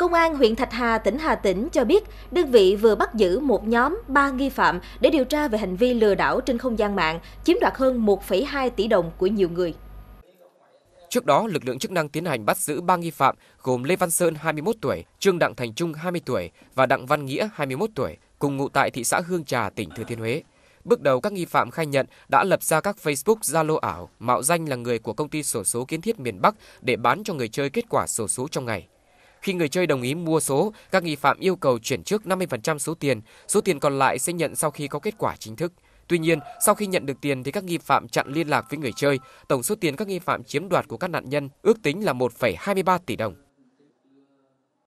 Công an huyện Thạch Hà, tỉnh Hà Tĩnh cho biết, đơn vị vừa bắt giữ một nhóm 3 nghi phạm để điều tra về hành vi lừa đảo trên không gian mạng, chiếm đoạt hơn 1,2 tỷ đồng của nhiều người. Trước đó, lực lượng chức năng tiến hành bắt giữ 3 nghi phạm gồm Lê Văn Sơn 21 tuổi, Trương Đặng Thành Trung 20 tuổi và Đặng Văn Nghĩa 21 tuổi, cùng ngụ tại thị xã Hương Trà, tỉnh Thừa Thiên Huế. Bước đầu các nghi phạm khai nhận đã lập ra các Facebook Zalo ảo, mạo danh là người của công ty sổ số kiến thiết miền Bắc để bán cho người chơi kết quả sổ số trong ngày. Khi người chơi đồng ý mua số, các nghi phạm yêu cầu chuyển trước 50% số tiền, số tiền còn lại sẽ nhận sau khi có kết quả chính thức. Tuy nhiên, sau khi nhận được tiền thì các nghi phạm chặn liên lạc với người chơi, tổng số tiền các nghi phạm chiếm đoạt của các nạn nhân ước tính là 1,23 tỷ đồng.